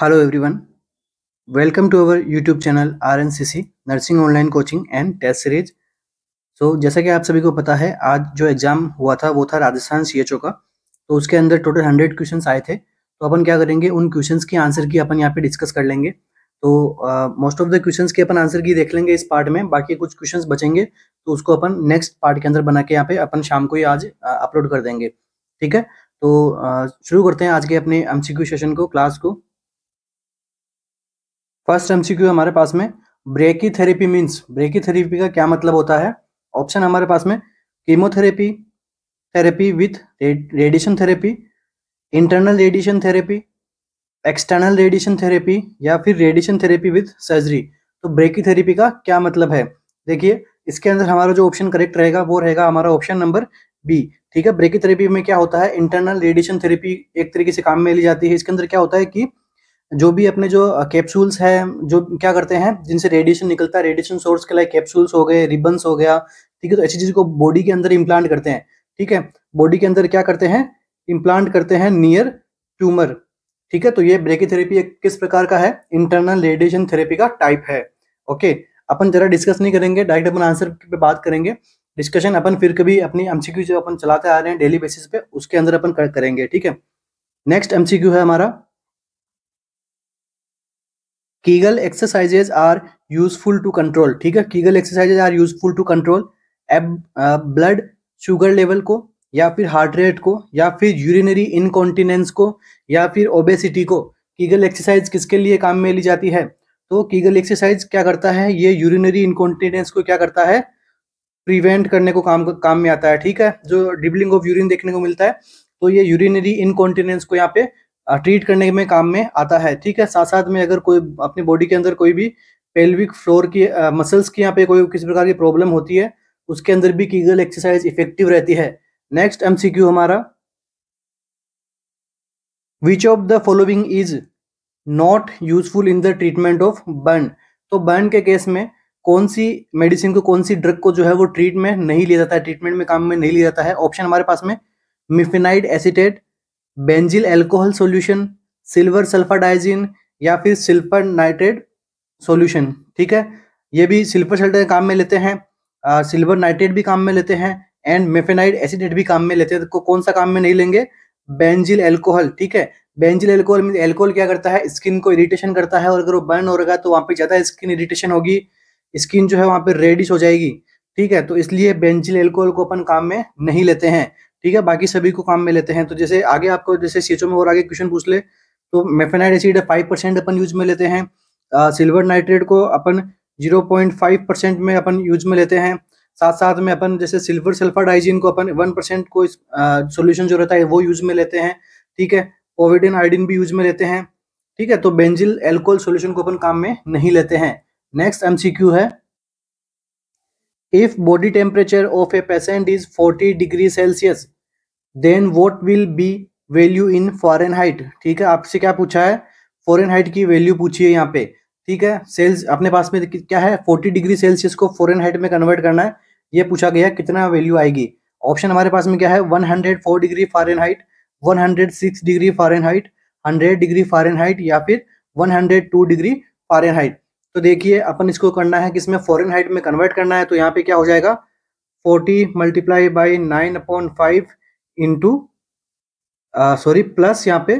To our YouTube channel R N C C nursing online coaching and test series so जैसा कि आप सभी को पता है आज जो एग्ज़ाम हुआ था वो था राजस्थान सी का तो उसके अंदर टोटल हंड्रेड क्वेश्चन आए थे तो अपन क्या करेंगे उन क्वेश्चन की आंसर की अपन यहाँ पे डिस्कस कर लेंगे तो मोस्ट ऑफ द क्वेश्चन की अपन आंसर की देख लेंगे इस पार्ट में बाकी कुछ क्वेश्चन बचेंगे तो उसको अपन नेक्स्ट पार्ट के अंदर बना के यहाँ पे अपन शाम को ही आज अपलोड कर देंगे ठीक है तो शुरू करते हैं आज के अपने एमसीक्यू सेशन को क्लास को फर्स्ट एमसीक्यू हमारे पास में brachy therapy means brachy therapy का क्या मतलब होता है ऑप्शन हमारे पास में chemotherapy therapy with radiation therapy internal radiation therapy external radiation therapy या फिर रेडिएशन थेरेपी विथ सर्जरी तो ब्रेकी थेरेपी का क्या मतलब है देखिए इसके अंदर हमारा जो ऑप्शन करेक्ट रहेगा वो रहेगा हमारा ऑप्शन नंबर बी ठीक है ब्रेकी थेरेपी में क्या होता है इंटरनल रेडिएशन थेरेपी एक तरीके से काम में ली जाती है इसके अंदर क्या होता है कि जो भी अपने जो कैप्सूल्स हैं जो क्या करते हैं जिनसे रेडिएशन निकलता है रेडिएशन सोर्स के लाइक कैप्सूल्स हो गए रिबन्स हो गया ठीक है तो ऐसी चीज़ को बॉडी के अंदर इम्प्लांट करते हैं ठीक है बॉडी के अंदर क्या करते हैं इम्प्लांट करते हैं नियर ट्यूमर ठीक है तो ये ब्रेकीथेरेपी एक किस प्रकार का है इंटरनल रेडिएशन थेरेपी का टाइप है ओके अपन जरा डिस्कस नहीं करेंगे डायरेक्ट अपन आंसर पे बात करेंगे डिस्कशन अपन फिर कभी अपनी एमसीक्यू जो अपन चलाते आ रहे हैं डेली बेसिस पे उसके अंदर अपन करेंगे ठीक है नेक्स्ट एमसीक्यू है हमारा Kegel exercises are useful to control ठीक है Kegel exercises are useful to control एब ब्लड शुगर लेवल को या फिर हार्ट रेट को या फिर यूरिनरी इनकॉन्टिनेंस को या फिर ओबेसिटी को कीगल एक्सरसाइज किसके लिए काम में ली जाती है तो कीगल एक्सरसाइज क्या करता है ये यूरिनरी इनकॉन्टिनेंस को क्या करता है प्रिवेंट करने को काम काम में आता है ठीक है जो डिबलिंग ऑफ यूरिन देखने को मिलता है तो ये यूरिनरी इनकॉन्टिनेंस को यहाँ पे ट्रीट करने में काम में आता है ठीक है साथ साथ में अगर कोई अपनी बॉडी के अंदर कोई भी पेल्विक फ्लोर की मसल्स की यहाँ पे कोई किसी प्रकार की प्रॉब्लम होती है उसके अंदर भी कीगल एक्सरसाइज इफेक्टिव रहती है नेक्स्ट एमसीक्यू हमारा which of the following is not useful in the treatment of burn तो बर्न के केस में कौन सी मेडिसिन को कौन सी ड्रग को जो है वो ट्रीट में नहीं लिया जाता है ट्रीटमेंट में काम में नहीं लिया जाता है ऑप्शन हमारे पास में mafenide acetate benzyl alcohol solution silver sulfadiazine या फिर सिल्फर नाइट्रेट सॉल्यूशन ठीक है ये भी सिल्फर सल्टर काम में लेते हैं आ, सिल्वर नाइट्रेट भी काम में लेते हैं एंड मेफेनाइड एसिडेट भी काम में लेते हैं तो कौन सा काम में नहीं लेंगे बेंजिल एल्कोहल ठीक है बेंजिल एल्कोहल मीन एल्कोहल क्या करता है स्किन को इरिटेशन करता है और अगर वो बर्न हो रहा है तो वहाँ पे ज़्यादा स्किन इरिटेशन होगी स्किन जो है वहाँ पे रेडिश हो जाएगी ठीक है तो इसलिए बेंजिल एल्कोहल को अपन काम में नहीं लेते हैं ठीक है बाकी सभी को काम में लेते हैं तो जैसे आगे आपको जैसे सी में और आगे क्वेश्चन पूछ ले तो मेफेनाइड एसिड फाइव परसेंट अपन यूज में लेते हैं सिल्वर नाइट्रेट को अपन जीरो पॉइंट फाइव परसेंट में अपन यूज में लेते हैं साथ साथ में अपन जैसे सिल्वर आइजिन को अपन वन परसेंट को सोल्यूशन जो रहता है वो यूज में लेते हैं ठीक है ओविडिन आयोडीन भी यूज में लेते हैं ठीक है तो बेंजिल एल्कोहल सोल्यूशन को अपन काम में नहीं लेते हैं नेक्स्ट एमसीक्यू है if body temperature of a patient is 40 degree Celsius then what will be value in Fahrenheit ठीक है आपसे क्या पूछा है फॉरन हाइट की वैल्यू पूछी है यहाँ पे ठीक है सेल्स अपने पास में क्या है 40 डिग्री सेल्सियस को फॉरन हाइट में कन्वर्ट करना है ये पूछा गया कितना वैल्यू आएगी ऑप्शन हमारे पास में क्या है 104 degree Fahrenheit 106 degree Fahrenheit hundred degree Fahrenheit या फिर 102 डिग्री फॉरन हाइट तो देखिए अपन इसको करना है किसमें फॉरन हाइट में कन्वर्ट करना है तो यहाँ पे क्या हो जाएगा forty multiply by nine upon five into sorry plus यहाँ पे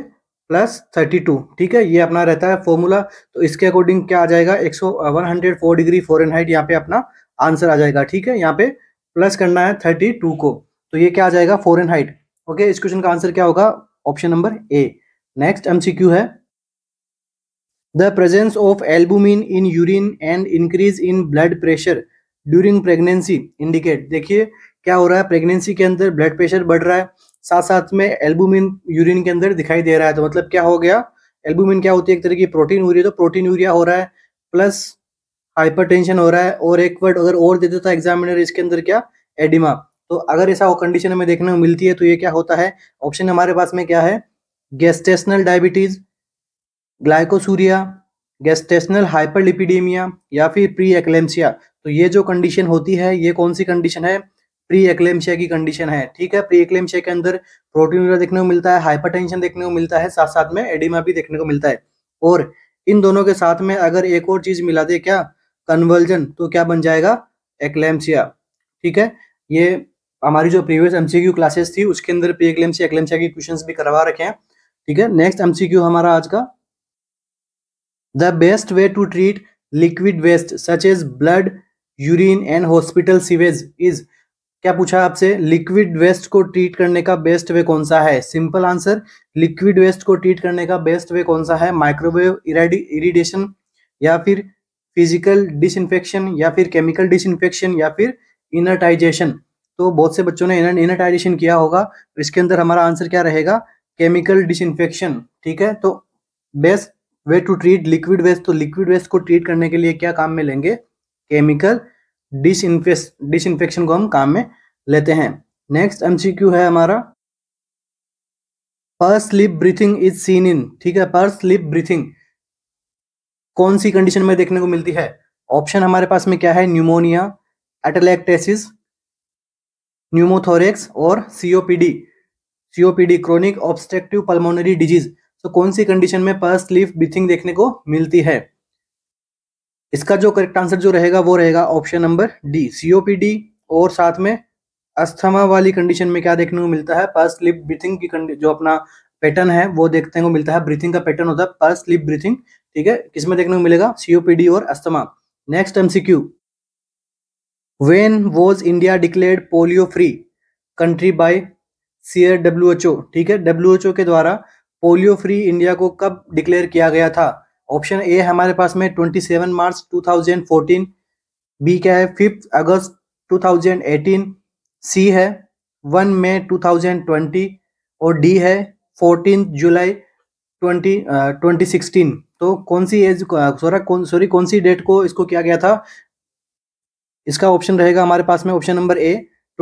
प्लस थर्टी टू ठीक है ये अपना रहता है फॉर्मूला तो इसके अकॉर्डिंग क्या आ जाएगा एक सौ one hundred four degree Fahrenheit यहाँ पे अपना आंसर आ जाएगा ठीक है यहाँ पे प्लस करना है थर्टी टू को तो ये क्या आ जाएगा फॉरन हाइट ओके इस क्वेश्चन का आंसर क्या होगा option number A next Q है The presence of albumin in urine and increase in blood pressure during pregnancy indicate देखिए क्या हो रहा है प्रेगनेंसी के अंदर ब्लड प्रेशर बढ़ रहा है साथ साथ में एल्बुमिन यूरिन के अंदर दिखाई दे रहा है तो मतलब क्या हो गया एल्बुमिन क्या होती है एक तरह की प्रोटीन यूरिया तो प्रोटीन यूरिया हो रहा है प्लस हाइपरटेंशन हो रहा है और एक वर्ड अगर और दे देता एग्जामिनर इसके अंदर क्या एडिमा तो अगर ऐसा कंडीशन हमें देखने को मिलती है तो ये क्या होता है ऑप्शन हमारे पास में क्या है gestational diabetes glycosuria gestational hyperlipidaemia या फिर प्री एक्लेम्सिया तो ये जो कंडीशन होती है ये कौन सी कंडीशन है प्री एक्लेम्सिया की कंडीशन है ठीक है प्री एक्लेम्सिया के अंदर प्रोटीन देखने को मिलता है हाइपर देखने को मिलता है साथ साथ में एडिमा भी देखने को मिलता है और इन दोनों के साथ में अगर एक और चीज मिला दे क्या कन्वर्जन तो क्या बन जाएगा एक्लेम्सिया ठीक है ये हमारी जो प्रीवियस एमसीक्यू क्लासेस थी उसके अंदर प्री एक्लेम्सिया एक्लेम्सिया के क्वेश्चन भी करवा रखे हैं ठीक है नेक्स्ट एमसीक्यू हमारा आज का The best way to treat liquid waste such as blood, urine and hospital sewage is क्या पूछा आपसे लिक्विड वेस्ट को ट्रीट करने का बेस्ट वे कौन सा है सिंपल आंसर लिक्विड वेस्ट को ट्रीट करने का बेस्ट वे कौन सा है माइक्रोवेव इरिडेशन या फिर फिजिकल डिस या फिर केमिकल डिस या फिर इनर्टाइजेशन तो बहुत से बच्चों ने इनर्टाइजेशन किया होगा तो इसके अंदर हमारा आंसर क्या रहेगा केमिकल डिस ठीक है तो best way to treat liquid waste तो लिक्विड वेस्ट को ट्रीट करने के लिए क्या काम में लेंगे केमिकल डिस इन्फेक्शन को हम काम में लेते हैं नेक्स्ट एमसीक्यू है हमारा pursed lip breathing is seen in ठीक है पर स्लिप ब्रीथिंग कौन सी कंडीशन में देखने को मिलती है ऑप्शन हमारे पास में क्या है न्यूमोनिया एटलेक्टेसिस न्यूमोथोरेक्स और COPD COPD chronic obstructive pulmonary disease तो कौन सी कंडीशन में पास स्लीव बिथिंग देखने को मिलती है इसका जो करेक्ट आंसर जो रहेगा वो रहेगा ऑप्शन नंबर डी सीओपीडी और साथ में अस्थमा वाली कंडीशन में क्या देखने को मिलता है पास स्लिप ब्रीथिंग की जो अपना पैटर्न है वो देखने को मिलता है ब्रीथिंग का पैटर्न होता है पास स्लिप ब्रीथिंग ठीक है किसमें देखने को मिलेगा सीओपीडी और asthma next MCQ when was India declared polio free country by सी ठीक है डब्ल्यूएचओ के द्वारा पोलियो फ्री इंडिया को कब डिक्लेयर किया गया था ऑप्शन ए हमारे पास में 27 मार्च 2014 बी क्या है फिफ्थ अगस्त 2018 सी है 1 मई 2020 और डी है 14 जुलाई 20 2016 तो कौन सी एज सॉरी कौन सॉरी कौन सी डेट को इसको किया गया था इसका ऑप्शन रहेगा हमारे पास में ऑप्शन नंबर ए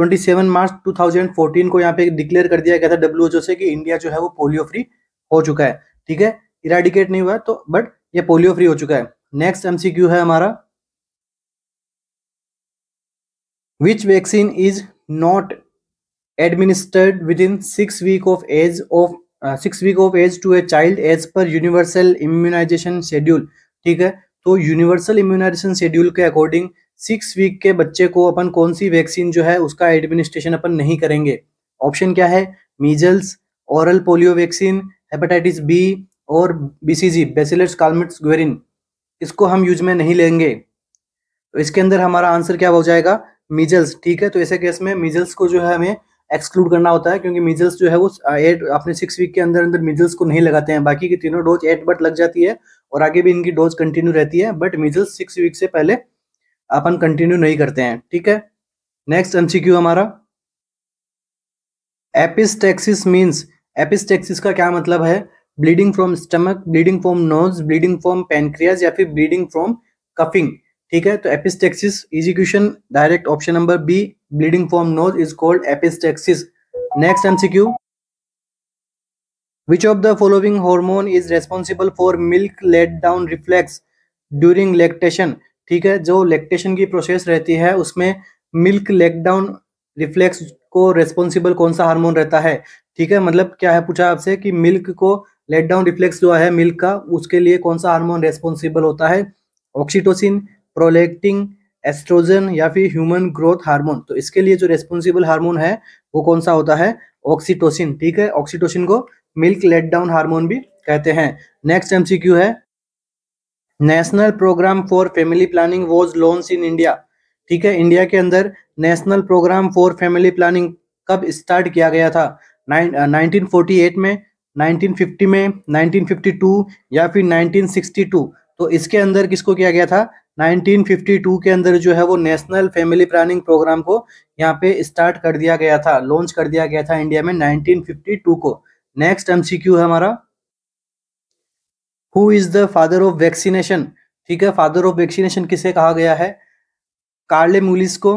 27 मार्च 2014 को यहाँ पे डिक्लेयर कर दिया गया था डब्ल्यू से कि इंडिया जो है वो पोलियो फ्री हो चुका है ठीक है इराडिकेट नहीं हुआ है तो बट ये पोलियो फ्री हो चुका है नेक्स्ट एमसीक्यू है हमारा which vaccine is not administered within six week of age of six week of age to a child as per universal immunisation schedule ठीक है तो यूनिवर्सल इम्यूनाइजेशन शेड्यूल के according six week के बच्चे को अपन कौन सी वैक्सीन जो है उसका एडमिनिस्ट्रेशन अपन नहीं करेंगे ऑप्शन क्या है measles oral polio vaccine hepatitis B और बीसीजी बेसिलस कालमिट्स ग्वेरिन इसको हम यूज में नहीं लेंगे तो इसके अंदर हमारा आंसर क्या हो जाएगा मीजल्स ठीक है तो ऐसे केस में मीजल्स को जो है हमें एक्सक्लूड करना होता है क्योंकि मीजल्स जो है वो एट अपने सिक्स वीक के अंदर अंदर मीजल्स को नहीं लगाते हैं बाकी की तीनों डोज एट बट लग जाती है और आगे भी इनकी डोज कंटिन्यू रहती है बट मीजल्स सिक्स वीक से पहले अपन कंटिन्यू नहीं करते हैं ठीक है नेक्स्ट एमसीक्यू हमारा एपिस्टेक्सिस मीन्स एपिस्टेक्सिस का क्या मतलब है bleeding from stomach bleeding from nose bleeding from pancreas या फिर ब्लीडिंग फ्रॉम कफिंग ठीक है तो एपिस्टेक्सिस इजीक्यूशन direct option number B bleeding from nose is called epistaxis next MCQ which of the following hormone is responsible for milk let down reflex during lactation ठीक है जो lactation की process रहती है उसमें मिल्क लेट डाउन रिफ्लेक्स को responsible कौन सा हार्मोन रहता है ठीक है मतलब क्या है पूछा आपसे कि मिल्क को लेट डाउन रिफ्लेक्स जो है मिल्क का उसके लिए कौन सा हार्मोन रेस्पॉन्सिबल होता है ऑक्सीटोसिन प्रोलेक्टिंग एस्ट्रोजन या फिर ह्यूमन ग्रोथ हार्मोन तो इसके लिए जो रेस्पॉन्सिबल हार्मोन है वो कौन सा होता है ऑक्सीटोसिन ठीक है ऑक्सीटोसिन को मिल्क लेट डाउन हार्मोन भी कहते हैं नेक्स्ट एमसीक्यू है national programme for family planning was launch in India ठीक है इंडिया के अंदर national programme for family planning कब स्टार्ट किया गया था नाइनटीन में 1950 में 1952 या फिर 1962 तो इसके अंदर किसको किया गया था 1952 के अंदर जो है वो नेशनल फैमिली प्लानिंग प्रोग्राम को यहाँ पे स्टार्ट कर दिया गया था लॉन्च कर दिया गया था इंडिया में 1952 को नेक्स्ट एमसीक्यू है हमारा who is the father of vaccination ठीक है फादर ऑफ वैक्सीनेशन किसे कहा गया है कार्ले मुलिस को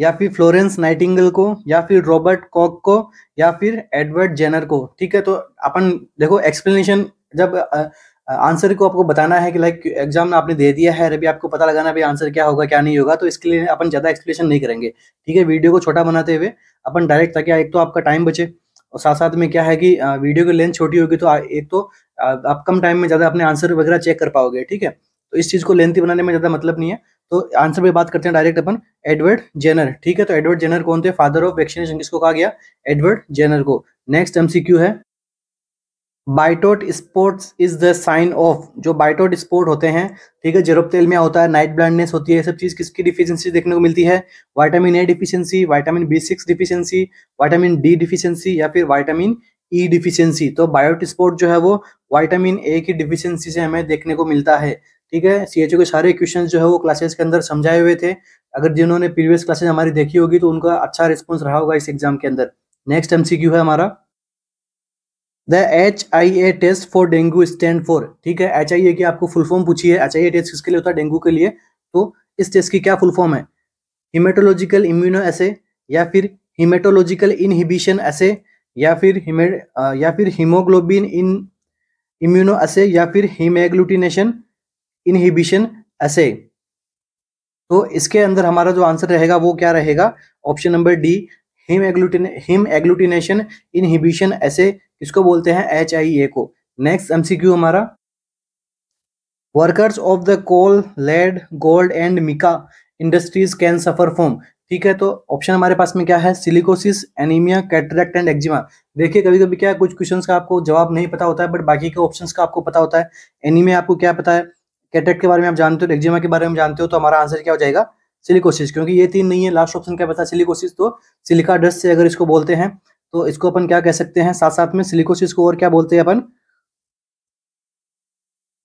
या फिर फ्लोरेंस नाइटिंगल को या फिर रॉबर्ट कॉक को या फिर एडवर्ड जेनर को ठीक है तो अपन देखो एक्सप्लेनेशन जब आंसर को आपको बताना है कि लाइक एग्जाम में आपने दे दिया है अभी आपको पता लगाना भी आंसर क्या होगा क्या नहीं होगा तो इसके लिए अपन ज़्यादा एक्सप्लेनेशन नहीं करेंगे ठीक है वीडियो को छोटा बनाते हुए अपन डायरेक्ट ताकि एक तो आपका टाइम बचे और साथ साथ में क्या है कि वीडियो की लेंथ छोटी होगी तो एक तो आप कम टाइम में ज़्यादा अपने आंसर वगैरह चेक कर पाओगे ठीक है तो इस चीज़ को लेंथी बनाने में ज़्यादा मतलब नहीं है तो आंसर पे बात करते हैं डायरेक्ट अपन एडवर्ड जेनर ठीक है तो एडवर्ड जेनर कौन थे फादर ऑफ वैक्सीनेशन किसको कहा गया एडवर्ड जेनर को नेक्स्ट एमसीक्यू है Bitot spots is the sign of जो बाइटोट स्पोर्ट होते हैं ठीक है में होता है नाइट ब्लाइंडनेस होती है सब चीज़ किसकी डिफिशियंसी देखने को मिलती है vitamin A deficiency vitamin B six deficiency vitamin D deficiency या फिर वाइटामिन ई डिफिशियंसी तो बायोट स्पोर्ट जो है वो वाइटामिन ए की डिफिशियंसी से हमें देखने को मिलता है ठीक है सी के सारे क्वेश्चन जो है वो क्लासेस के अंदर समझाए हुए थे अगर जिन्होंने प्रीवियस क्लासेस हमारी देखी होगी तो उनका अच्छा रिस्पॉन्स रहा होगा इस एग्जाम के अंदर नेक्स्ट एम है हमारा the H I A test for dengue stand for ठीक है एच आई ए की आपको फुल फॉर्म पूछी है एच आई ए टेस्ट किसके लिए होता है डेंगू के लिए तो इस टेस्ट की क्या फुल फॉर्म है हिमेटोलॉजिकल इम्यूनो ऐसे या फिर हिमेटोलॉजिकल इनहिबिशन ऐसे या फिर हिमे या फिर हीमोग्लोबिन इन इम्यूनो ऐसे या फिर हिमेग्लूटिनेशन इनहिबिशन ऐसे तो इसके अंदर हमारा जो आंसर रहेगा वो क्या रहेगा option number D haemagglutin haemagglutination inhibition assay किसको बोलते हैं एच आई ए को नेक्स्ट एमसीक्यू हमारा workers of the coal lead gold and mica industries can suffer from ठीक है तो ऑप्शन हमारे पास में क्या है silicosis anaemia cataract and eczema देखिए कभी कभी क्या कुछ क्वेश्चंस का आपको जवाब नहीं पता होता है बट बाकी के ऑप्शंस का आपको पता होता है एनीमिया आपको क्या पता है कैटेक के बारे में आप जानते हो एक्जिमा के बारे में जानते हो तो हमारा आंसर क्या हो जाएगा सिलिकोसिस क्योंकि ये तीन नहीं है लास्ट ऑप्शन क्या बता सिलिकोसिस तो सिलिका डस्ट से अगर इसको बोलते हैं तो इसको अपन क्या कह सकते हैं साथ साथ में सिलिकोसिस को और क्या बोलते हैं अपन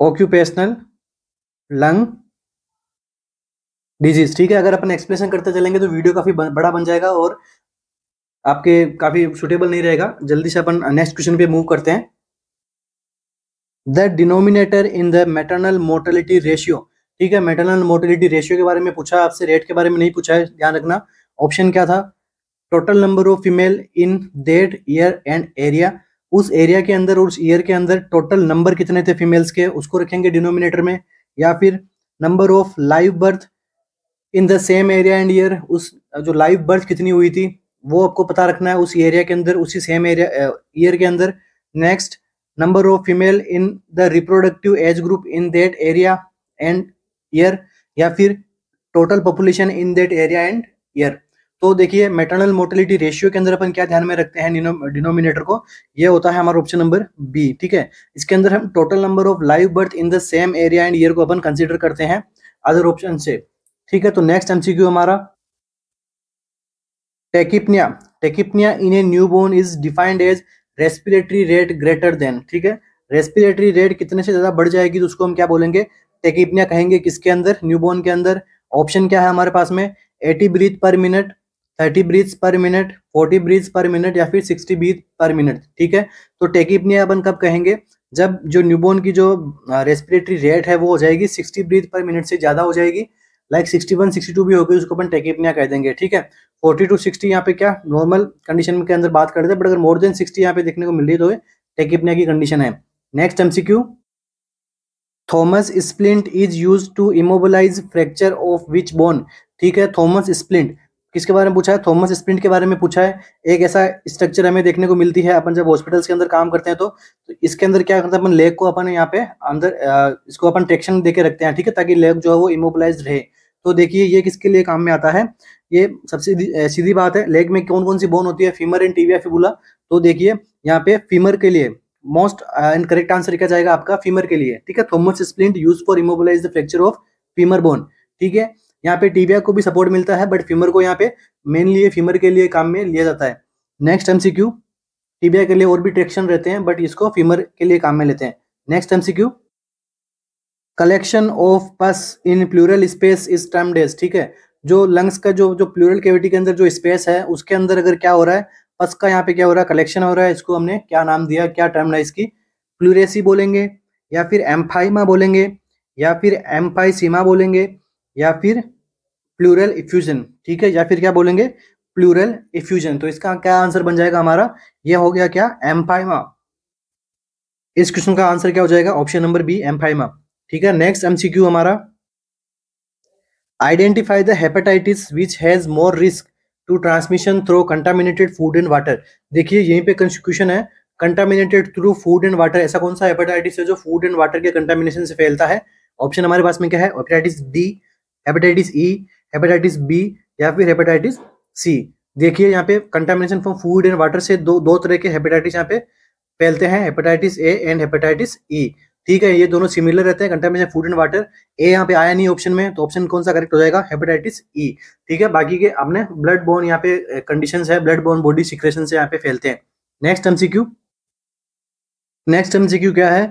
ऑक्यूपेशनल लंग डिजीज ठीक है अगर अपन एक्सप्लेनेशन करते चलेंगे तो वीडियो काफी बड़ा बन जाएगा और आपके काफी सुटेबल नहीं रहेगा जल्दी से अपन नेक्स्ट क्वेश्चन पे मूव करते हैं the denominator in the maternal mortality ratio ठीक है मेटरनल मोर्टेलिटी रेशियो के बारे में पूछा आपसे रेट के बारे में नहीं पूछा है ध्यान रखना ऑप्शन क्या था total number of female in that year and area उस एरिया के अंदर उस ईयर के अंदर टोटल नंबर कितने थे फीमेल्स के उसको रखेंगे डिनोमिनेटर में या फिर number of live birth in the same area and year उस जो लाइव बर्थ कितनी हुई थी वो आपको पता रखना है उस एरिया के अंदर उसी सेम एरिया ईयर के अंदर next number of female in the reproductive age group in that area and year या फिर total population in that area and year तो देखिए मेटरनल मोर्टेलिटी रेशियो के अंदर अपन क्या ध्यान में रखते हैं डिनोमिनेटर को ये होता है हमारा ऑप्शन नंबर बी ठीक है इसके अंदर हम total number of live birth in the same area and year को अपन कंसिडर करते हैं अदर ऑप्शन से ठीक है तो नेक्स्ट एमसीक्यू हमारा tachypnoea tachypnoea in a newborn is defined as respiratory rate greater than ठीक है रेस्पिरेटरी रेट कितने से ज्यादा बढ़ जाएगी तो उसको हम क्या बोलेंगे टेकिपनिया कहेंगे किसके अंदर न्यूबॉर्न के अंदर ऑप्शन क्या है हमारे पास में eighty breath per minute thirty breath per minute forty breath per minute या फिर सिक्सटी ब्रीथ पर मिनट ठीक है तो टेकिपनिया अपन कब कहेंगे जब जो न्यूबॉर्न की जो रेस्पिरेटरी रेट है वो हो जाएगी सिक्सटी ब्रीथ पर मिनट से ज़्यादा हो जाएगी like sixty one sixty two भी होगी उसको अपन टेकिपनिया कह देंगे ठीक है फोर्टी टू सिक्सटी यहाँ पे क्या नॉर्मल कंडीशन के अंदर बात करते हैं बट अगर मोर देन सिक्सटी यहाँ पे देखने को मिल रही है तो टेकिपनिया की कंडीशन है next MCQ Thomas splint is use to immobilise fracture of which bone ठीक है थॉमस स्प्लिंट किसके बारे में पूछा है थॉमस स्प्लिंट के बारे में पूछा है एक ऐसा स्ट्रक्चर हमें देखने को मिलती है अपन जब हॉस्पिटल्स के अंदर काम करते हैं तो, तो इसके अंदर क्या करते हैं अपन लेग को अपन यहाँ पे अंदर इसको अपन ट्रेक्शन देके रखते हैं ठीक है ताकि लेग जो है वो इमोबलाइज रहे तो देखिए ये किसके लिए काम में आता है ये सबसे सीधी बात है लेग में कौन कौन सी बोन होती है फीमर एंड टीबिया फिबुला तो देखिए यहाँ पे फीमर के लिए मोस्ट एंड करेक्ट आंसर क्या जाएगा आपका फीमर के लिए ठीक है Thomas splint use for immobilise the fracture of femur bone ठीक है यहाँ पे टीबिया को भी सपोर्ट मिलता है बट फीमर को यहाँ पे मेनली ये फीमर के लिए काम में लिया जाता है नेक्स्ट एमसीक्यू टीबिया के लिए और भी ट्रेक्शन रहते हैं बट इसको फीमर के लिए काम में लेते हैं next MCQ collection of pus in pleural space is termed as ठीक है जो लंग्स का जो जो प्लूरल कैविटी के अंदर जो स्पेस है उसके अंदर अगर क्या हो रहा है पस का यहाँ पे क्या हो रहा है कलेक्शन हो रहा है इसको हमने क्या नाम दिया क्या टर्म है इसकी प्लूरेसी बोलेंगे या फिर एम्फाइमा बोलेंगे या फिर एम्फाइसीमा बोलेंगे या फिर प्लूरल इफ्यूजन ठीक है या फिर क्या बोलेंगे प्लूरल इफ्यूजन तो इसका क्या आंसर बन जाएगा हमारा यह हो गया क्या एम्फाइमा इस क्वेश्चन का आंसर क्या हो जाएगा ऑप्शन नंबर बी एम्फाइमा ठीक है नेक्स्ट एमसीक्यू हमारा Identify the hepatitis which has more risk to transmission through contaminated food and water. देखिए यहीं पे कंस्टिट्यूशन है contaminated through food and water ऐसा कौन सा हेपेटाइटिस है जो फूड एंड वाटर के कंटामिनेशन से फैलता है ऑप्शन हमारे पास में क्या है hepatitis D hepatitis E hepatitis B या फिर हेपेटाइटिस सी देखिए यहाँ पे contamination from food and water से दो दो तरह के हेपेटाइटिस यहाँ पे फैलते हैं hepatitis A and hepatitis E ठीक है ये दोनों सिमिलर रहते हैं contamination food and water A यहाँ पे आया नहीं ऑप्शन में तो ऑप्शन कौन सा करेक्ट हो जाएगा हेपेटाइटिस ई e। ठीक है बाकी के अपने ब्लड बोन यहाँ पे कंडीशन है ब्लड बोन बॉडी सिक्रेशन से यहाँ पे फैलते हैं नेक्स्ट एमसीक्यू नेक्स्ट एमसीक्यू क्या है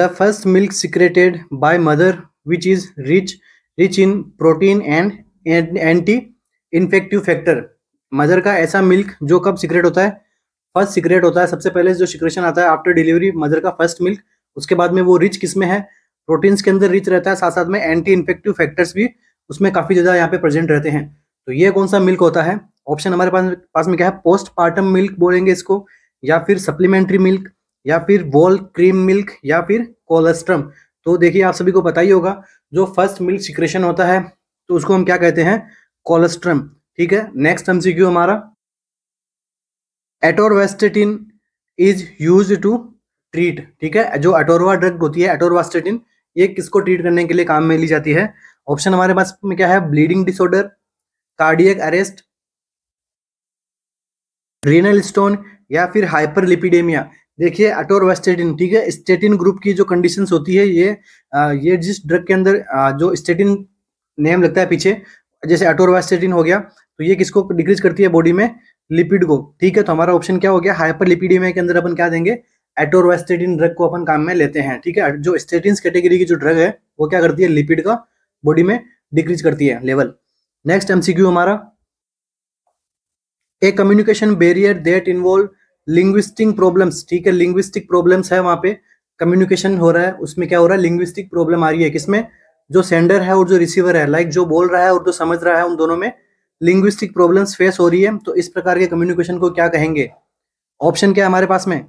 the first milk secreted by mother which is rich rich in protein and anti infective factor mother का ऐसा मिल्क जो कब सिक्रेट होता है फर्स्ट सिक्रेट होता है सबसे पहले जो सिक्रेशन आता है आफ्टर डिलीवरी मदर का फर्स्ट मिल्क उसके बाद में वो रिच किसमें है प्रोटीन्स के अंदर रिच रहता है साथ साथ में एंटी इन्फेक्टिव फैक्टर्स भी उसमें काफी ज्यादा यहाँ पे प्रेजेंट रहते हैं तो ये कौन सा मिल्क होता है ऑप्शन हमारे पास पास में क्या है पोस्ट पार्टम मिल्क बोलेंगे इसको या फिर सप्लीमेंट्री मिल्क या फिर वॉल क्रीम मिल्क या फिर कोलेस्ट्रम तो देखिए आप सभी को पता ही होगा जो फर्स्ट मिल्क सिक्रेशन होता है तो उसको हम क्या कहते हैं कोलेस्ट्रम ठीक है नेक्स्ट एमसीक्यू हमारा atorvastatin is use to treat ठीक है जो एटोरवा ड्रग होती है एटोरवास्टेटिन ये किसको ट्रीट करने के लिए काम में ली जाती है ऑप्शन हमारे पास में क्या है bleeding disorder cardiac arrest renal stone या फिर हाइपरलिपिडेमिया देखिए अटोरवास्टेटिन ठीक है स्टेटिन ग्रुप की जो कंडीशन होती है ये आ, ये जिस ड्रग के अंदर आ, जो स्टेटिन नेम लगता है पीछे जैसे अटोरवास्टेटिन हो गया तो ये किसको डिक्रीज करती है बॉडी में लिपिड को ठीक है तो हमारा ऑप्शन क्या हो गया हाइपरलिपिडेमिया के अंदर अपन क्या देंगे एटोरवास्टेटिन ड्रग को अपन काम में लेते हैं ठीक है जो स्टेटिन कैटेगरी की जो ड्रग है वो क्या करती है लिपिड का बॉडी में डिक्रीज करती है लेवल नेक्स्ट एमसीक्यू हमारा a communication barrier that involve linguistic problems ठीक है लिंग्विस्टिक प्रॉब्लम्स है वहां पे कम्युनिकेशन हो रहा है उसमें क्या हो रहा है लिंग्विस्टिक प्रॉब्लम आ रही है किसमें जो सेंडर है और जो रिसीवर है लाइक like जो बोल रहा है और जो समझ रहा है उन दोनों में लिंग्विस्टिक प्रॉब्लम्स फेस हो रही है तो इस प्रकार के कम्युनिकेशन को क्या कहेंगे ऑप्शन क्या है हमारे पास में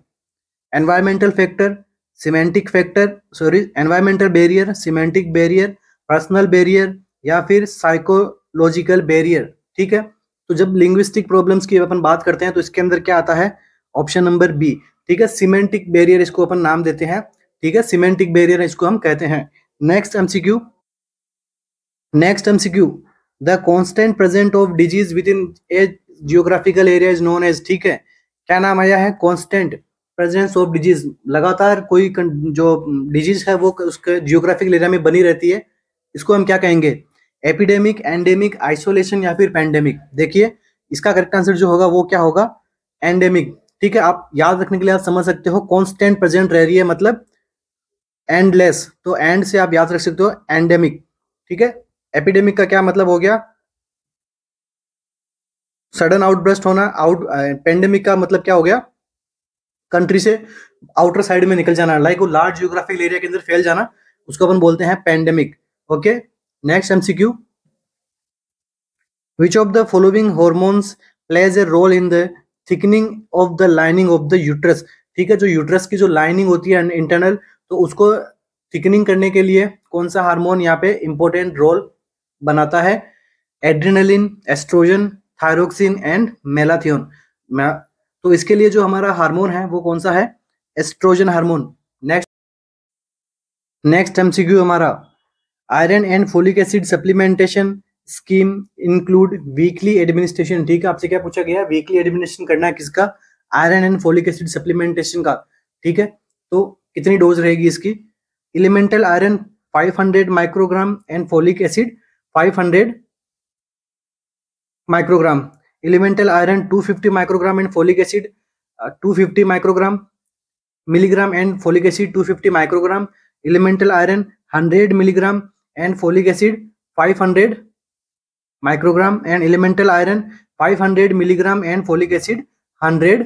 environmental factor semantic factor sorry environmental barrier semantic barrier personal barrier या फिर साइकोलॉजिकल बैरियर ठीक है तो जब लिंग्विस्टिक प्रॉब्लम्स की अपन बात करते हैं तो इसके अंदर क्या आता है ऑप्शन नंबर बी ठीक है सीमेंटिक बैरियर इसको अपन नाम देते हैं ठीक है सीमेंटिक बैरियर इसको हम कहते हैं next MCQ next MCQ the constant present of disease within a geographical area is known as ठीक है क्या नाम आया है कॉन्स्टेंट प्रेजेंस ऑफ डिजीज लगातार कोई जो डिजीज है वो उसके जियोग्राफिक एरिया में बनी रहती है इसको हम क्या कहेंगे एपिडेमिक एंडेमिक आइसोलेशन या फिर पैंडेमिक देखिए इसका करेक्ट आंसर जो होगा वो क्या होगा एंडेमिक ठीक है आप याद रखने के लिए आप समझ सकते हो कॉन्स्टेंट प्रेजेंट रह रही है मतलब एंडलेस तो एंड से आप याद रख सकते हो एंडेमिक ठीक है एपिडेमिक का क्या मतलब हो गया सडन आउटब्रस्ट होना आउट पेंडेमिक का मतलब क्या हो गया कंट्री से आउटर साइड में निकल जाना लाइक वो लार्ज जियोग्राफिकल एरिया के अंदर फैल जाना उसको अपन बोलते हैं pandemic okay next MCQ which of the following hormones plays a role in the thickening of the lining of the uterus ठीक है जो यूट्रस की जो लाइनिंग होती है इंटरनल तो उसको थिकनिंग करने के लिए कौन सा हार्मोन यहाँ पे इंपॉर्टेंट रोल बनाता है adrenaline oestrogen thyroxine and malathion तो इसके लिए जो हमारा हार्मोन है वो कौन सा है oestrogen hormone next next MCQ हमारा iron and folic acid supplementation scheme include weekly administration ठीक है आपसे क्या पूछा गया वीकली एडमिनिस्ट्रेशन करना है किसका iron and folic acid supplementation का ठीक है तो कितनी डोज रहेगी इसकी elemental iron 500 microgram and folic acid 500 microgram elemental iron 250 microgram and folic acid 250 microgram milligram and folic acid 250 microgram elemental iron 100 milligram and folic acid 500 microgram and elemental iron 500 milligram and folic acid 100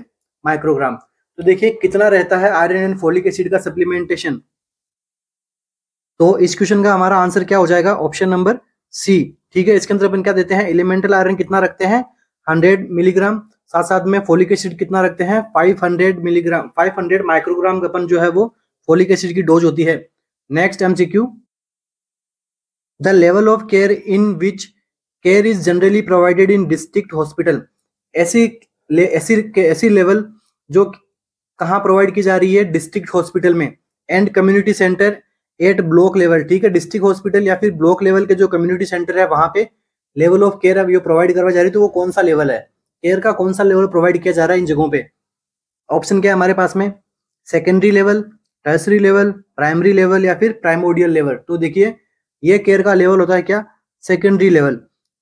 microgram तो देखिए कितना रहता है iron and folic acid का supplementation तो इस question का हमारा आंसर क्या हो जाएगा ऑप्शन नंबर सी ठीक है इसके अंदर अपन क्या देते हैं एलिमेंटल आयरन कितना रखते हैं हंड्रेड मिलीग्राम साथ साथ में फोलिक एसिड कितना रखते हैं five hundred milligram five hundred microgram अपन जो है वो फोलिक एसिड की डोज होती है next MCQ the level of care in which care is generally provided in district hospital ऐसी ऐसी ऐसी लेवल जो कहाँ प्रोवाइड की जा रही है डिस्ट्रिक्ट हॉस्पिटल में and community centre at block level ठीक है डिस्ट्रिक्ट हॉस्पिटल या फिर ब्लॉक लेवल के जो कम्युनिटी सेंटर है वहां पे लेवल ऑफ केयर अब ये प्रोवाइड करवा जा रही है तो वो कौन सा लेवल है केयर का कौन सा लेवल प्रोवाइड किया जा रहा है इन जगहों पे ऑप्शन क्या है हमारे पास में secondary level tertiary level primary level या फिर प्राइमोडियल लेवल तो देखिए ये केयर का लेवल होता है क्या सेकेंडरी लेवल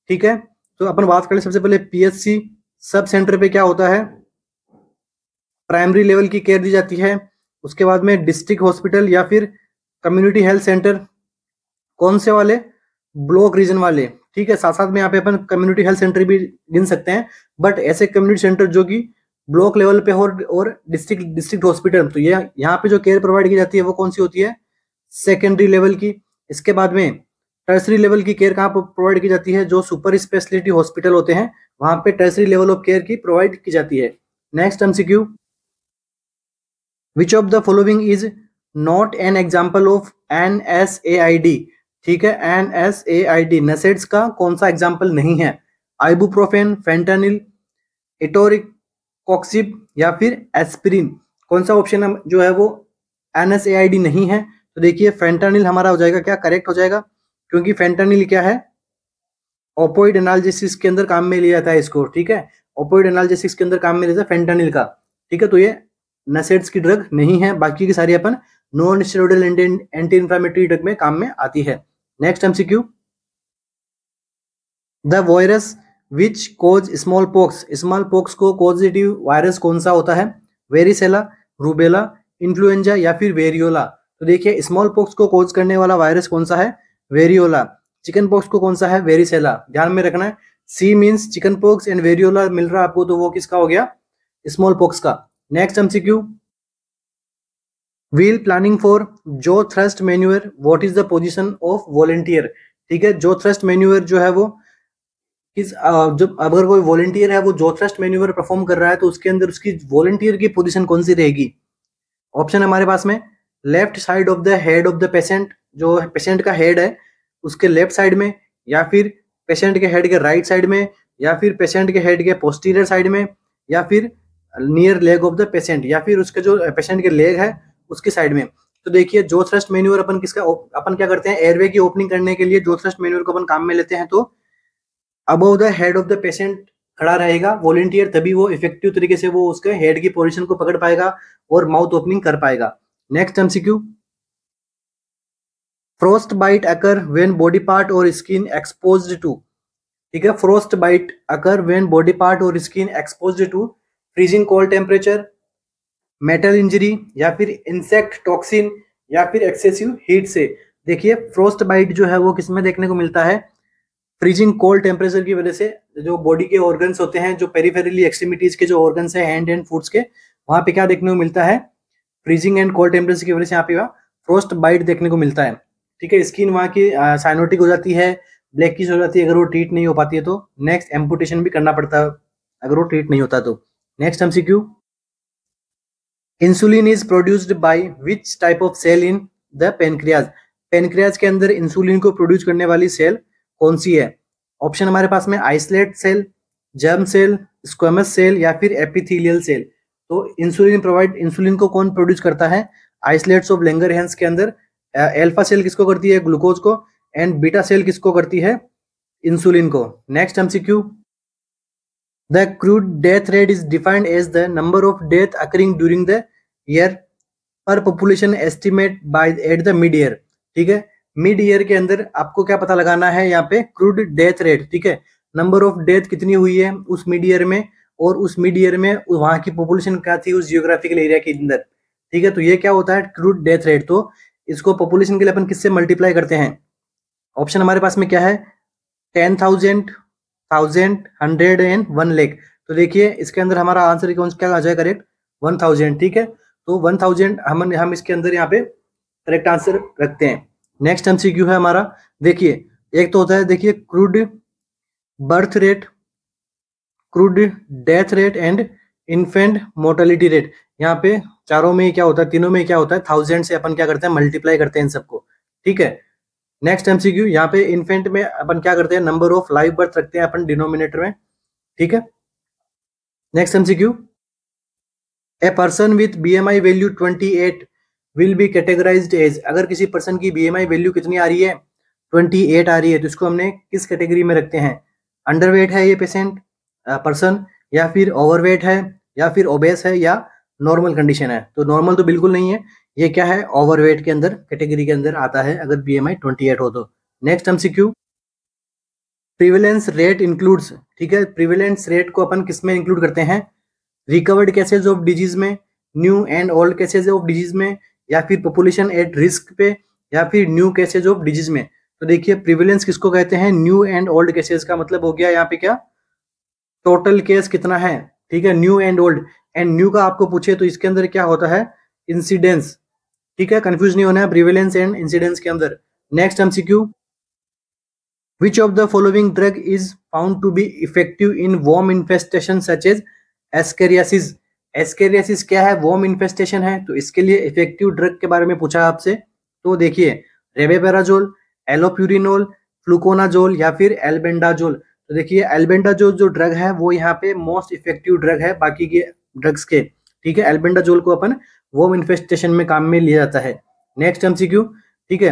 ठीक है तो अपन बात करें सबसे पहले पीएचसी सब सेंटर पे क्या होता है प्राइमरी लेवल की केयर दी जाती है उसके बाद में डिस्ट्रिक्ट हॉस्पिटल या फिर कम्युनिटी हेल्थ सेंटर कौन से वाले ब्लॉक रीजन वाले ठीक है साथ साथ में यहाँ पे अपन कम्युनिटी हेल्थ सेंटर भी गिन सकते हैं बट ऐसे कम्युनिटी सेंटर जो कि ब्लॉक लेवल पे और और डिस्ट्रिक्ट डिस्ट्रिक्ट हॉस्पिटल तो ये यह, यहाँ पे जो केयर प्रोवाइड की जाती है वो कौन सी होती है सेकेंडरी लेवल की इसके बाद में टर्सरी लेवल की केयर कहाँ प्रोवाइड की जाती है जो सुपर स्पेशलिटी हॉस्पिटल होते हैं वहां पे टर्सरी लेवल ऑफ केयर की प्रोवाइड की जाती है next MCQ which of the following is not an example of N S A I D ठीक है N S A I D NSAIDs का कौन सा एग्जाम्पल नहीं है आइबुप्रोफेन फेंटानिल इटोरिक कॉक्सिप या फिर एस्पिरिन कौन सा ऑप्शन जो है वो N S A I D नहीं है तो देखिए फेंटानिल हमारा हो जाएगा क्या करेक्ट हो जाएगा क्योंकि फेंटानिल क्या है ओपोइड एनालिसिस के अंदर काम में लिया जाता है इसको ठीक है ओपोइड एनालिसिस के अंदर काम में लिया जाता है फेंटानिल का ठीक है तो ये नसेड्स की ड्रग नहीं है बाकी की सारी अपन non steroidal anti inflammatory drug में काम में आती है Next MCQ. The virus which causes smallpox smallpox को कोजिटिव वायरस कौन सा होता है वेरिसेला रूबेला इन्फ्लुएंजा या फिर वेरियोला तो देखिए स्मॉल पॉक्स को कोज करने वाला वायरस कौन सा है वेरियोला चिकन पॉक्स को कौन सा है वेरिसेला ध्यान में रखना है C means chickenpox and variola मिल रहा है आपको तो वो किसका हो गया स्मॉल पॉक्स का next MCQ while planning for jaw thrust manoeuvre what is the position of volunteer ठीक है जो थ्रस्ट मेन्यूअर जो है वो किस जब अगर कोई वॉलेंटियर है वो जो थ्रस्ट मेन्यूअर परफॉर्म कर रहा है तो उसके अंदर उसकी वॉलेंटियर की पोजिशन कौन सी रहेगी ऑप्शन हमारे पास में left side of the head of the patient जो पेशेंट का हेड है उसके लेफ्ट साइड में या फिर पेशेंट के हेड के राइट right साइड में या फिर पेशेंट के हेड के पोस्टीरियर साइड में या फिर near leg of the patient या फिर उसके जो पेशेंट के लेग है उसकी साइड में तो देखिए जो थ्रस्ट मेन्यूअर अपन किसका अपन क्या करते हैं एयरवे की ओपनिंग करने के लिए जो थ्रस्ट मेन्यूअर को अपन काम में लेते हैं तो above the head of the patient खड़ा रहेगा वॉलेंटियर तभी वो इफेक्टिव तरीके से वो उसके हेड की पोजिशन को पकड़ पाएगा और माउथ ओपनिंग कर पाएगा next MCQ frostbite occur when body part और स्किन एक्सपोज टू ठीक है frostbite occur when body part और skin exposed to freezing cold temperature metal injury या फिर इंसेक्ट टॉक्सिन या फिर एक्सेसिव हीट से देखिए फ्रोस्ट बाइट जो है वो किसमें देखने को मिलता है फ्रीजिंग कोल्ड टेम्परेचर की वजह से जो बॉडी के ऑर्गन्स होते हैं जो पेरीफेरली एक्सट्रीमिटीज के जो ऑर्गन्स है हैंड एंड फूड्स के वहां पे क्या देखने को मिलता है फ्रीजिंग एंड कोल्ड टेम्परेचर की वजह से यहाँ पे फ्रोस्ट बाइट देखने को मिलता है ठीक है स्किन वहाँ की साइनोटिक हो जाती है किस हो जाती है अगर वो ट्रीट नहीं हो पाती है तो नेक्स्ट एम्पुटेशन भी करना पड़ता है अगर वो ट्रीट नहीं होता तो next MCQ insulin is produced by which type of cell in the pancreas pancreas के अंदर इंसुलिन को प्रोड्यूस करने वाली सेल कौन सी है ऑप्शन हमारे पास में islet cell germ cell squamous cell या फिर एपिथीलियल सेल तो इंसुलिन प्रोवाइड इंसुलिन को कौन प्रोड्यूस करता है आइसलेट्स ऑफ लेंगर हेंस के अंदर एल्फा सेल किसको करती है ग्लूकोज को एंड बीटा सेल किसको करती है इंसुलिन को next Q the crude death rate is defined as the number of death occurring during the year per population estimate by at the mid year ठीक है मिड ईयर के अंदर आपको क्या पता लगाना है यहाँ पे क्रूड डेथ रेट ठीक है नंबर ऑफ डेथ कितनी हुई है उस मिड ईयर में और उस मिड ईयर में वहां की पॉपुलेशन क्या थी उस जियोग्राफिकल एरिया के अंदर ठीक है तो ये क्या होता है क्रूड डेथ रेट तो इसको पॉपुलेशन के लिए अपन किससे मल्टीप्लाई करते हैं ऑप्शन हमारे पास में क्या है ten thousand thousand hundred and one lakh तो देखिए इसके अंदर हमारा आंसर क्या आ जाए करेक्ट वन थाउजेंड ठीक है तो वन थाउजेंड हम हम इसके अंदर यहाँ पे करेक्ट आंसर रखते हैं नेक्स्ट एमसीक्यू है हमारा देखिए एक तो होता है देखिए crude birth rate crude death rate and infant mortality rate यहाँ पे चारों में क्या होता है तीनों में क्या होता है थाउजेंड से अपन क्या करते हैं मल्टीप्लाई करते हैं इन सबको ठीक है नेक्स्ट क्यू यहाँ पे इन्फेंट में अपन क्या करते हैं नंबर ऑफ लाइव बर्थ रखते हैं अपन डिनोमिनेटर में ठीक है next Q a person with B M I value twenty eight will be categorise as अगर किसी पर्सन की बी एम आई वैल्यू कितनी आ रही है ट्वेंटी एट आ रही है तो इसको हमने किस कैटेगरी में रखते हैं अंडर वेट है ये पेशेंट पर्सन या फिर ओवर वेट है या फिर ओबेस है या नॉर्मल कंडीशन है तो नॉर्मल तो बिल्कुल नहीं है ये क्या है ओवर वेट के अंदर कैटेगरी के अंदर आता है अगर B M I twenty eight हो तो नेक्स्ट हम सीक्यू प्रिवेलेंस रेट इंक्लूड्स ठीक है प्रिवेलेंस रेट को अपन किसमें इंक्लूड करते हैं रिकवर्ड केसेज ऑफ डिजीज में new and old cases of disease में या फिर पॉपुलेशन एट रिस्क पे या फिर न्यू केसेज ऑफ डिजीज में तो देखिए प्रिविलेंस किसको कहते हैं न्यू एंड ओल्ड केसेज का मतलब हो गया यहाँ पे क्या टोटल केस कितना है ठीक है new and old and new का आपको पूछे तो इसके अंदर क्या होता है इंसिडेंस ठीक है कंफ्यूज नहीं होना है प्रिविलेंस एंड इंसिडेंस के अंदर next MCQ which of the following drug is found to be effective in worm infestation such as ascariasis ascariasis क्या है वोम इन्फेस्टेशन है तो इसके लिए इफेक्टिव ड्रग के बारे में पूछा आपसे तो देखिए रेबेपेराजोल एलोप्यूरिनोल फ्लूकोनाजोल या फिर एल्बेंडाजोल तो देखिए एल्बेंडाजोल जो ड्रग है वो यहाँ पे मोस्ट इफेक्टिव ड्रग है बाकी के ड्रग्स के ठीक है एल्बेंडाजोल को अपन वोम इन्फेस्टेशन में काम में लिया जाता है नेक्स्ट एम ठीक है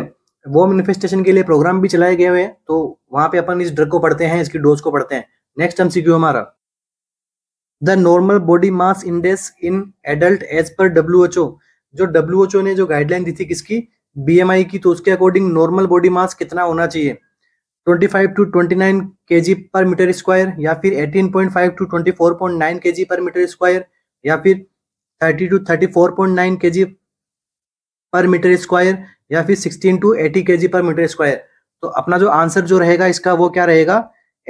वोम इन्फेस्टेशन के लिए प्रोग्राम भी चलाए गए हुए हैं तो वहां पे अपन इस ड्रग को पढ़ते हैं इसकी डोज को पढ़ते हैं नेक्स्ट एम हमारा the normal body mass index in adult as per W जो डब्ल्यू ने जो गाइडलाइन दी थी किसकी बीएमआई की तो उसके अकॉर्डिंग नॉर्मल बॉडी मास कितना होना चाहिए 25 to 29 kg per metre square या फिर 18.5 to 24.9 kg per metre square या फिर 30 to 34.9 kg per metre square या फिर 16 to 80 kg per metre square तो अपना जो आंसर जो रहेगा इसका वो क्या रहेगा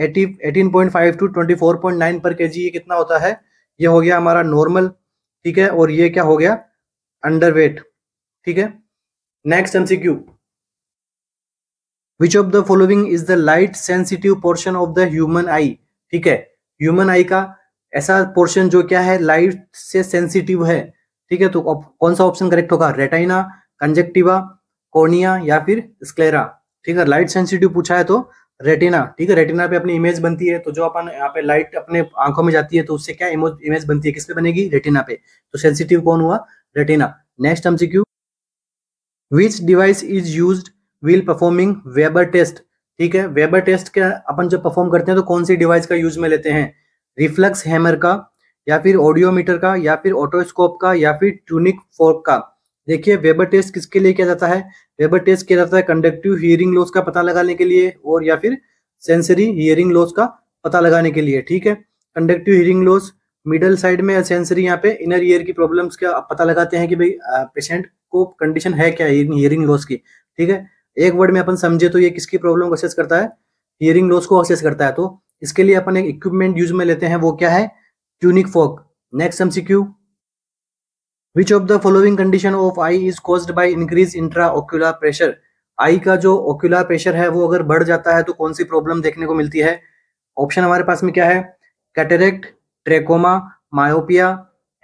18.5 टू ट्वेंटी पर केजी ये कितना होता है ये हो गया हमारा नॉर्मल ठीक है और ये क्या हो गया अंडरवेट ठीक है next MCQ which of the following is the light sensitive portion of the human eye ठीक है ह्यूमन आई का ऐसा पोर्शन जो क्या है लाइट से सेंसिटिव है ठीक है तो कौन सा ऑप्शन करेक्ट होगा रेटाइना कंजेक्टिवा कोर्निया या फिर स्क्लेरा ठीक है लाइट सेंसिटिव पूछा है तो रेटिना ठीक है रेटिना पे अपनी इमेज बनती है तो जो अपन यहाँ पे लाइट अपने आंखों में जाती है तो उससे क्या इमेज बनती है किस पे बनेगी रेटिना पे तो सेंसिटिव कौन हुआ retina next Q which device is use while performing Weber test ठीक है वेबर टेस्ट का अपन जब परफॉर्म करते हैं तो कौन सी डिवाइस का यूज में लेते हैं रिफ्लक्स हैमर का या फिर ऑडियोमीटर का या फिर ऑटोस्कोप का या फिर ट्यूनिक फोर्क का देखिए वेबर टेस्ट किसके लिए किया जाता है वेबर टेस्ट किया जाता है कंडक्टिव हियरिंग लॉस का पता लगाने के लिए और या फिर सेंसरी हियरिंग लॉस का पता लगाने के लिए ठीक है conductive hearing loss middle side में सेंसरी यहाँ पे इनर ईयर की प्रॉब्लम्स का पता लगाते हैं कि भाई पेशेंट को कंडीशन है क्या हियरिंग लॉस की ठीक है एक वर्ड में अपन समझे तो ये किसकी प्रॉब्लम को असेस करता है हियरिंग लॉस को असेस करता है तो इसके लिए अपन एक इक्विपमेंट यूज में लेते हैं वो क्या है tuning fork next MCQ which of the following condition of eye is caused by increase intra intraocular pressure eye का जो ओक्यूलर प्रेशर है वो अगर बढ़ जाता है तो कौन सी प्रॉब्लम देखने को मिलती है ऑप्शन हमारे पास में क्या है cataract trachoma myopia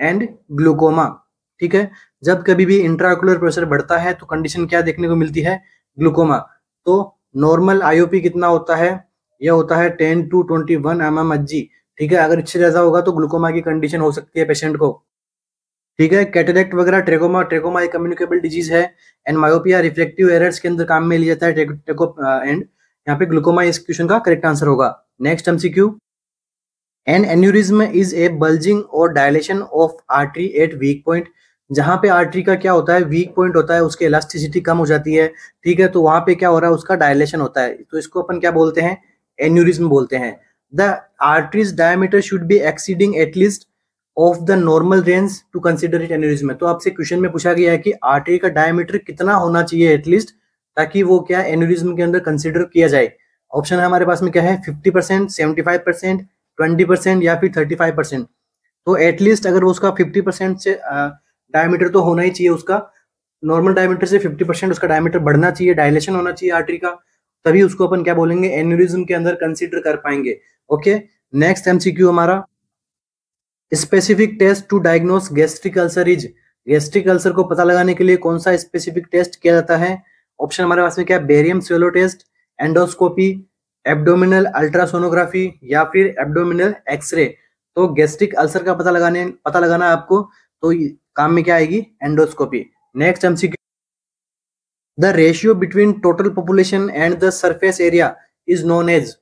and glaucoma ठीक है जब कभी भी इंट्राकुलर प्रेशर बढ़ता है तो कंडीशन क्या देखने को मिलती है ग्लूकोमा तो नॉर्मल आईओपी कितना होता है यह होता है ten to twenty one M M H G ठीक है अगर इससे ज्यादा होगा तो ग्लूकोमा की कंडीशन हो सकती है पेशेंट को ठीक है कैटरेक्ट वगैरह ट्रेकोमा ट्रेकोमा एक कम्युनिकेबल डिजीज है एंड मायोपिया रिफ्लेक्टिव एरर्स के अंदर काम में लिया जाता है ट्रेको, ट्रेको एंड यहाँ पे ग्लूकोमा इस क्वेश्चन का करेक्ट आंसर होगा next MCQ an aneurysm is a bulging और dilation of artery at weak point जहां पे आर्ट्री का क्या होता है वीक पॉइंट होता है उसके इलास्टिसिटी कम हो जाती है ठीक है तो वहां पे क्या हो रहा है उसका डायलेशन होता है तो इसको अपन क्या बोलते हैं एन्यूरिज्म बोलते हैं the arteries diameter should be exceeding at least of the normal range to consider it aneurysm तो आपसे क्वेश्चन में पूछा गया है कि आर्टरी का डायमीटर कितना होना चाहिए एटलीस्ट ताकि वो क्या एनोरिज्म के अंदर कंसिडर किया जाए ऑप्शन हमारे पास में क्या है fifty percent seventy five percent twenty percent या फिर थर्टी फाइव परसेंट तो एटलीस्ट अगर वो उसका फिफ्टी परसेंट से डायमीटर तो होना ही चाहिए उसका नॉर्मल डायमीटर से फिफ्टी परसेंट उसका डायमीटर बढ़ना चाहिए डायलेशन होना चाहिए आर्टरी का तभी उसको अपन क्या बोलेंगे एन्यूरिज्म के अंदर कंसिडर कर पाएंगे ओके नेक्स्ट एमसीक्यू हमारा specific test to diagnose gastric ulcer is gastric ulcer को पता लगाने के लिए कौन सा स्पेसिफिक टेस्ट किया जाता है ऑप्शन हमारे पास में क्या barium swallow test endoscopy abdominal ultrasonography या फिर एब्डोमिनल एक्सरे तो गैस्ट्रिक अल्सर का पता लगाने पता लगाना आपको तो काम में क्या आएगी endoscopy next MCQ the ratio between total population and the surface area is known as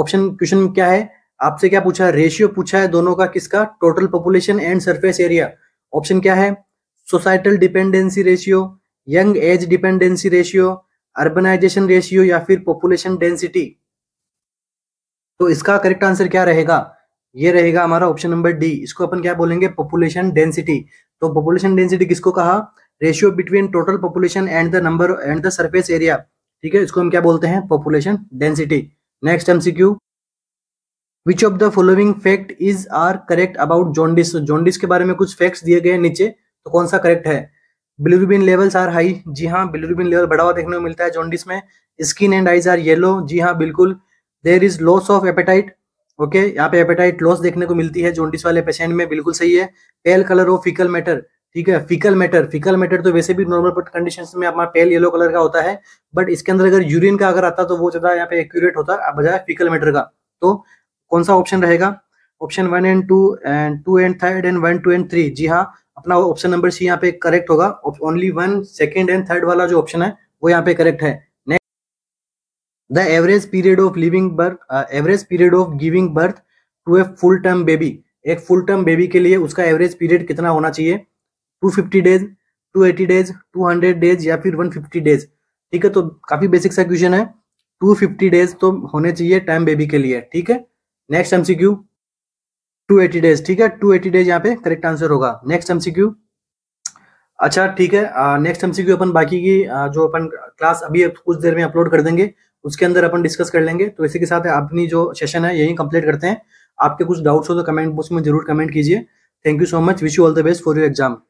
option question क्या है आपसे क्या पूछा है रेशियो पूछा है दोनों का किसका total population and surface area option क्या है societal dependency ratio young age dependency ratio urbanisation ratio या फिर पॉपुलेशन डेंसिटी तो इसका करेक्ट आंसर क्या रहेगा ये रहेगा हमारा ऑप्शन नंबर डी इसको अपन क्या बोलेंगे पॉपुलेशन डेंसिटी तो पॉपुलेशन डेंसिटी किसको कहा ratio between total population and the number and the surface area ठीक है इसको हम क्या बोलते हैं population density next MCQ which of the following fact is are correct about jaundice jaundice के बारे में कुछ फैक्ट्स दिए गए नीचे तो कौन सा करेक्ट है बिलिरुबिन लेवल्स आर हाई जी हाँ बिलिरुबिन लेवल बढ़ा हुआ देखने को मिलता है जॉन्डिस में skin and eyes are yellow जी हाँ बिल्कुल there is loss of appetite okay यहाँ पे एपेटाइट लॉस देखने को मिलती है जॉन्डिस वाले पेशेंट में बिल्कुल सही है pale colour of faecal matter ठीक है फिकल मैटर फिकल मैटर तो वैसे भी नॉर्मल कंडीशन में अपना पेल येलो कलर का होता है बट इसके अंदर अगर यूरिन का अगर आता तो वो ज्यादा यहाँ पे एक्यूरेट होता है बजाय फिकल मैटर का तो कौन सा ऑप्शन रहेगा option one and two and two and third and one two and three जी हाँ अपना ऑप्शन नंबर सी यहाँ पे करेक्ट होगा only one second and third वाला जो ऑप्शन है वो यहाँ पे करेक्ट है the average period of living birth average period of giving birth to a full term baby एक फुल टर्म बेबी के लिए उसका एवरेज पीरियड कितना होना चाहिए 250 डेज 280 डेज 200 डेज या फिर 150 डेज ठीक है तो काफी बेसिक सा क्वेश्चन है 250 डेज तो होने चाहिए टर्म बेबी के लिए ठीक है नेक्स्ट एमसीक्यू 280 डेज ठीक है 280 डेज यहाँ पे करेक्ट आंसर होगा नेक्स्ट एमसीक्यू अच्छा ठीक है नेक्स्ट एमसीक्यू अपन बाकी की आ, जो अपन क्लास अभी कुछ देर में अपलोड कर देंगे उसके अंदर अपन डिस्कस कर लेंगे तो इसी के साथ अपनी जो सेशन है यही कंप्लीट करते हैं आपके कुछ डाउट्स हो तो कमेंट बॉक्स में जरूर कमेंट कीजिए thank you so much wish you all the best for your exam